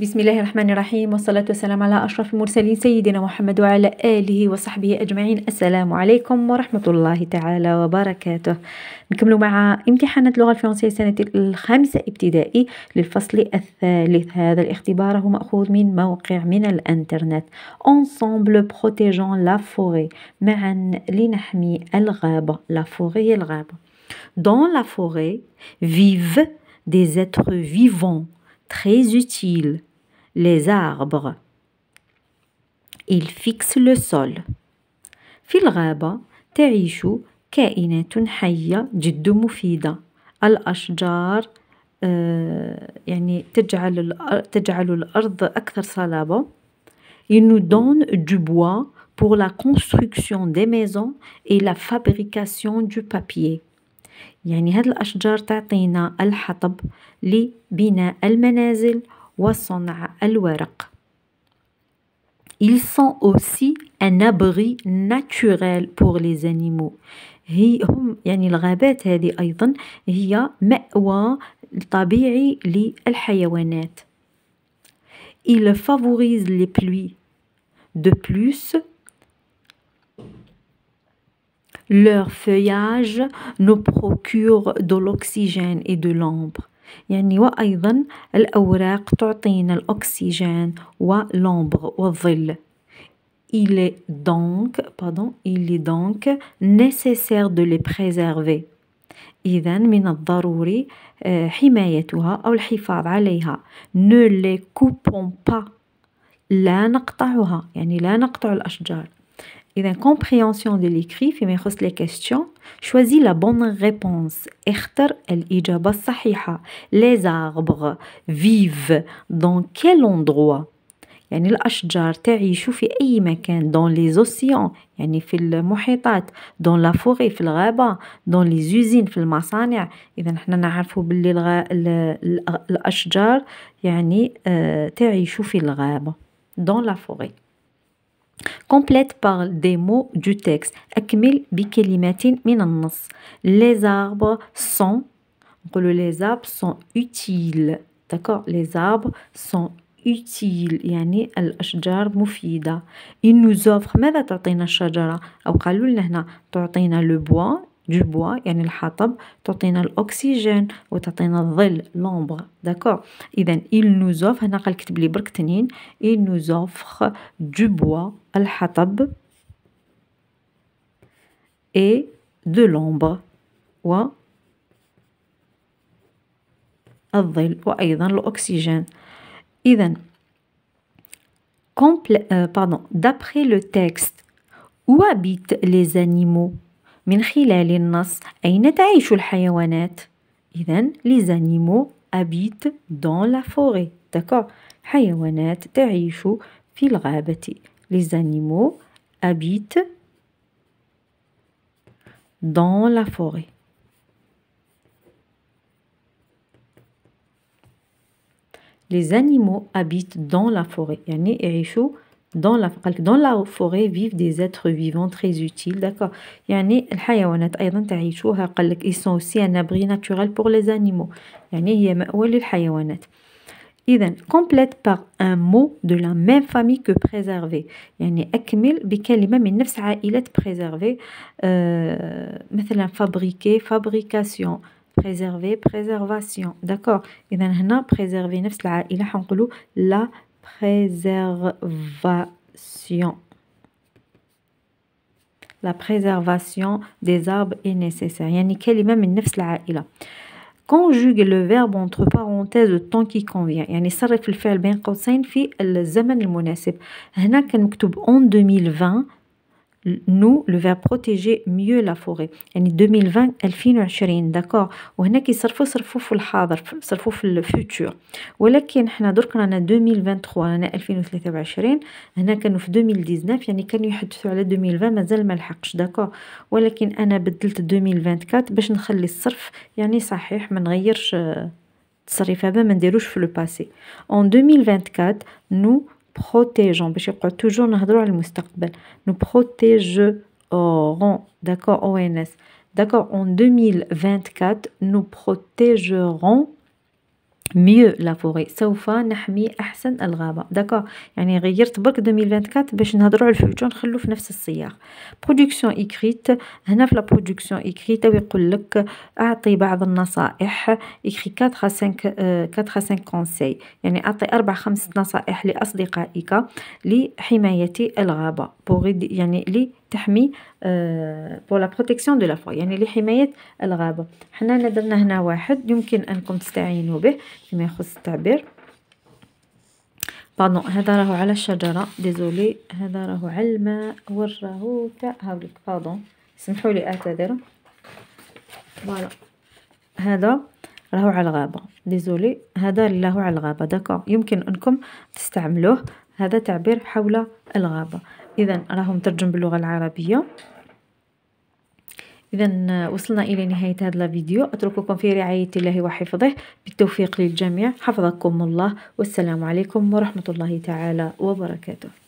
بسم الله الرحمن الرحيم والصلاة والسلام على أشرف المرسلين سيدنا محمد وعلى آله وصحبه أجمعين السلام عليكم ورحمة الله تعالى وبركاته نكمل مع امتحانات اللغة الفرنسية سنة الخامسة ابتدائي للفصل الثالث هذا الاختبار هو مأخوذ من موقع من الانترنت ensemble protégeant la forêt معا لنحمي الغابة la forêt هي الغابة dans la forêt vivent des êtres vivants très utile, les arbres. Ils fixent le sol. في الغابة تعيش كائنات حية جد مفيدة الأشجار يعني تجعل تجعل الأرض أكثر صلابة Ils nous donnent du bois pour la construction des maisons et la fabrication du papier. يعني هاد الأشجار تعطينا الحطب لبناء المنازل وصنع الورق Ils sont aussi un abri naturel pour les animaux. هي هم يعني الغابات هذه أيضا هي مأوى طبيعي للحيوانات. Ils favorisent les pluies. De plus, Leur feuillage nous procure de l'oxygène et de l'ombre. يعني وأيضا الأوراق تعطينا الأكسجين ولومبر والظل Il est donc, pardon, il est donc nécessaire de les préserver. إذا من الضروري حمايتها أو الحفاظ عليها. Ne les coupons pas. لا نقطعها يعني لا نقطع الأشجار. إذا compréhension de l'écrit me يخص les questions choisis la bonne réponse اختر الإجابة sahiha. les arbres vivent dans quel endroit يعني الأشجار تعيش في أي مكان dans les océans يعني في المحيطات dans la forêt في الغابة dans les usines في المصانع إذا نحن نعرفوا باللي الغ... الأشجار يعني تعيش في الغابة dans la forêt complète par des mots du texte. Les arbres sont les arbres sont utiles. D'accord Les arbres sont utiles. al الأشجار Ils nous offrent ماذا تعطينا le bois du bois يعني الحطب تعطينا الاكسجين وتعطينا il nous offre il nous offre du bois et de l'ombre ou euh، pardon, d'après le texte, où habitent les animaux من خلال النص أين تعيش الحيوانات إذا les animaux habitent dans la forêt حيوانات تعيش في الغابة les animaux habitent dans la forêt les animaux habitent dans la forêt يعني يعيشوا dans la dans la forêt vivent des êtres vivants très utiles d'accord Il y a ils sont aussi un abri naturel pour les animaux يعني هي complète par un mot de la même famille que préserver يعني est بكلمه من نفس عائله fabrication préserver préservation d'accord هنا préservation. La préservation des arbres est nécessaire. Yani كلمة من نفس العائلة. Conjugue le verbe entre parenthèses le temps qui convient. يعني صرف الفعل بين قوسين في الزمن المناسب. هنا كان en 2020 نو لو verbe بروتيجي ميو لا forêt. يعني 2020 2020 داكور وهنا كيصرفوا صرفوا في الحاضر صرفوا في الفوتور ولكن حنا درك رانا 2023 رانا 2023 هنا كانوا في 2019 يعني كانوا يحدثوا على 2020 مازال ما لحقش داكور ولكن انا بدلت 2024 باش نخلي الصرف يعني صحيح ما نغيرش آه، التصريف هذا ما نديروش في لو باسي اون 2024 نو protégeons Je crois toujours le nous protégerons d'accord ONS d'accord en 2024 nous protégerons ميو لا فوغي سوف نحمي احسن الغابه داكا يعني غيرت برك 2024 باش نهضروا على الفوتور نخلو في نفس السياق برودكسيون ايكريت هنا في لا برودكسيون ايكريت يقول لك اعطي بعض النصائح ايكري 4 5 4 5 كونساي يعني اعطي 4 5 نصائح لاصدقائك لحمايه الغابه بوغي يعني لي تحمي بور لا بروتيكسيون دو لا فوا يعني لحمايه الغابه حنا درنا هنا واحد يمكن انكم تستعينوا به فيما يخص التعبير بانو هذا راهو على الشجره ديزولي هذا راهو على الماء وراهو تاع هاوليك باردون سمحوا لي اعتذر فوالا هذا راهو على الغابه ديزولي هذا راهو على الغابه داكو يمكن انكم تستعملوه هذا تعبير حول الغابه اذا راه مترجم باللغه العربيه إذا آه، وصلنا إلى نهاية هذا الفيديو أترككم في رعاية الله وحفظه بالتوفيق للجميع حفظكم الله والسلام عليكم ورحمة الله تعالى وبركاته